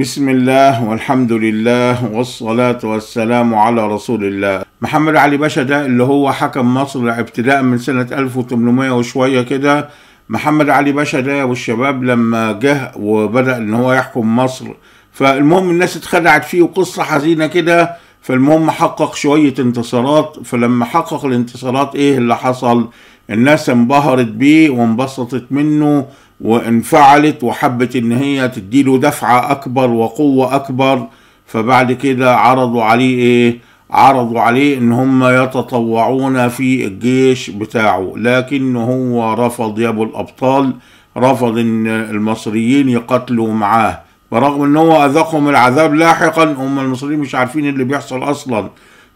بسم الله والحمد لله والصلاة والسلام على رسول الله محمد علي باشا ده اللي هو حكم مصر ابتداء من سنة 1800 وشوية كده محمد علي باشا ده والشباب لما جه وبدأ ان هو يحكم مصر فالمهم الناس اتخدعت فيه وقصة حزينة كده فالمهم حقق شوية انتصارات فلما حقق الانتصارات ايه اللي حصل الناس انبهرت بيه وانبسطت منه وانفعلت وحبت ان هي تديله دفعة اكبر وقوة اكبر فبعد كده عرضوا عليه ايه عرضوا عليه ان هم يتطوعون في الجيش بتاعه لكن هو رفض يا ابو الابطال رفض ان المصريين يقتلوا معاه برغم ان هو اذقهم العذاب لاحقا هم المصريين مش عارفين اللي بيحصل اصلا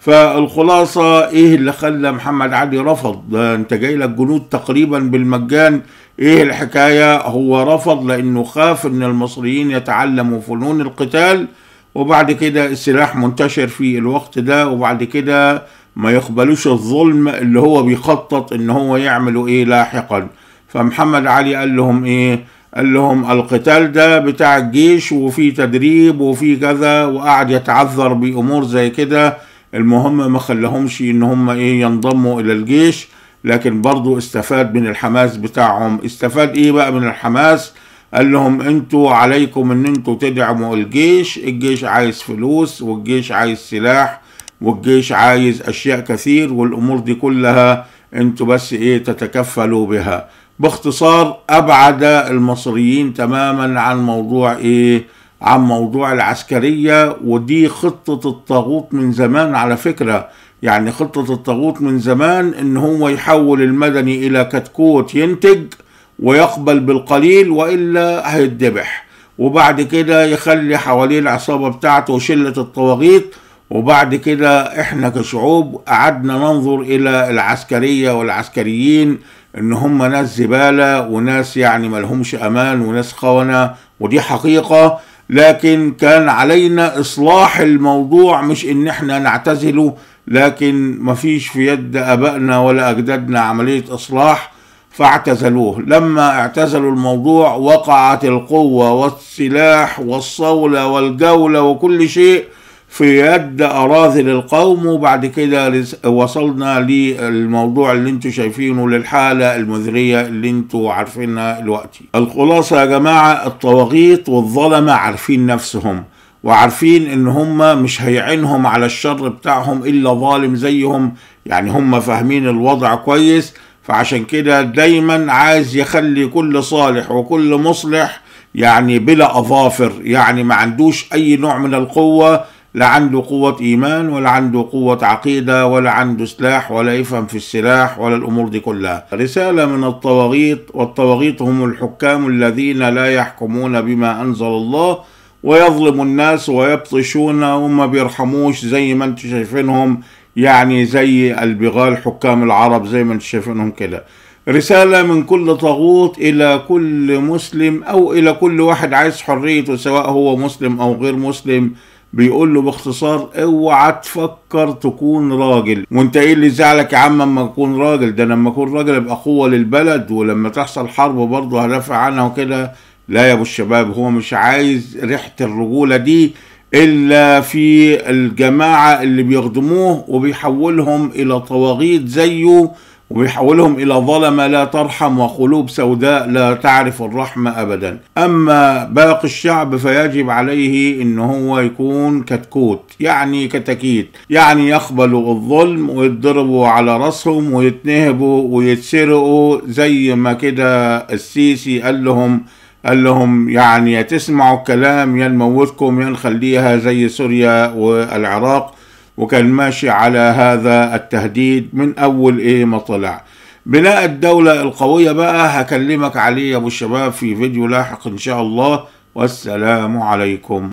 فالخلاصة ايه اللي خلى محمد علي رفض ده انت جاي لك جنود تقريبا بالمجان ايه الحكاية هو رفض لانه خاف ان المصريين يتعلموا فنون القتال وبعد كده السلاح منتشر في الوقت ده وبعد كده ما يقبلوش الظلم اللي هو بيخطط ان هو يعملوا ايه لاحقا فمحمد علي قال لهم ايه قال لهم القتال ده بتاع الجيش وفي تدريب وفي كذا وقعد يتعذر بامور زي كده المهم ما خلهمش ان هم ايه ينضموا الى الجيش لكن برضو استفاد من الحماس بتاعهم استفاد ايه بقى من الحماس قال لهم انتوا عليكم ان انتوا تدعموا الجيش الجيش عايز فلوس والجيش عايز سلاح والجيش عايز اشياء كثير والامور دي كلها انتوا بس ايه تتكفلوا بها باختصار ابعد المصريين تماما عن موضوع ايه عن موضوع العسكرية ودي خطة الطاغوت من زمان على فكرة يعني خطة الطاغوت من زمان ان هو يحول المدني الى كتكوت ينتج ويقبل بالقليل والا هيتذبح وبعد كده يخلي حواليه العصابة بتاعته شلة الطواغيت وبعد كده احنا كشعوب قعدنا ننظر الى العسكرية والعسكريين ان هم ناس زبالة وناس يعني ملهمش امان وناس خونة ودي حقيقة لكن كان علينا إصلاح الموضوع مش إن إحنا نعتزله لكن مفيش في يد أبائنا ولا أجدادنا عملية إصلاح فاعتزلوه لما اعتزلوا الموضوع وقعت القوة والسلاح والصولة والجولة وكل شيء في يد أراذل القوم وبعد كده وصلنا للموضوع اللي انتوا شايفينه للحالة المذرية اللي انتوا عارفينها دلوقتي الخلاصة يا جماعة الطواغيت والظلمة عارفين نفسهم وعارفين ان هم مش هيعينهم على الشر بتاعهم الا ظالم زيهم يعني هم فاهمين الوضع كويس فعشان كده دايما عايز يخلي كل صالح وكل مصلح يعني بلا اظافر يعني ما عندوش اي نوع من القوه لا عنده قوة إيمان ولا عنده قوة عقيدة ولا عنده سلاح ولا يفهم في السلاح ولا الأمور دي كلها رسالة من الطواغيت والطواغيت هم الحكام الذين لا يحكمون بما أنزل الله ويظلم الناس ويبطشون وما بيرحموش زي ما انتم شايفينهم يعني زي البغال حكام العرب زي ما انتم شايفينهم كده رسالة من كل طاغوت إلى كل مسلم أو إلى كل واحد عايز حريته سواء هو مسلم أو غير مسلم بيقول له باختصار اوعى تفكر تكون راجل وانت ايه اللي زعلك يا عم اما اكون راجل ده لما اكون راجل ابقى قوه للبلد ولما تحصل حرب برضه هدافع عنها وكده لا يا ابو الشباب هو مش عايز ريحه الرجوله دي الا في الجماعه اللي بيخدموه وبيحولهم الى طواغيت زيه ويحولهم إلى ظلمة لا ترحم وقلوب سوداء لا تعرف الرحمة أبدا أما باقي الشعب فيجب عليه إن هو يكون كتكوت يعني كتاكيت يعني يقبلوا الظلم ويتضربوا على راسهم ويتنهبوا ويتسرقوا زي ما كده السيسي قال لهم قال لهم يعني يا تسمعوا الكلام يا نموتكم يا نخليها زي سوريا والعراق وكان ماشي على هذا التهديد من أول إيه ما طلع بناء الدولة القوية بقى هكلمك عليه يا أبو الشباب في فيديو لاحق إن شاء الله والسلام عليكم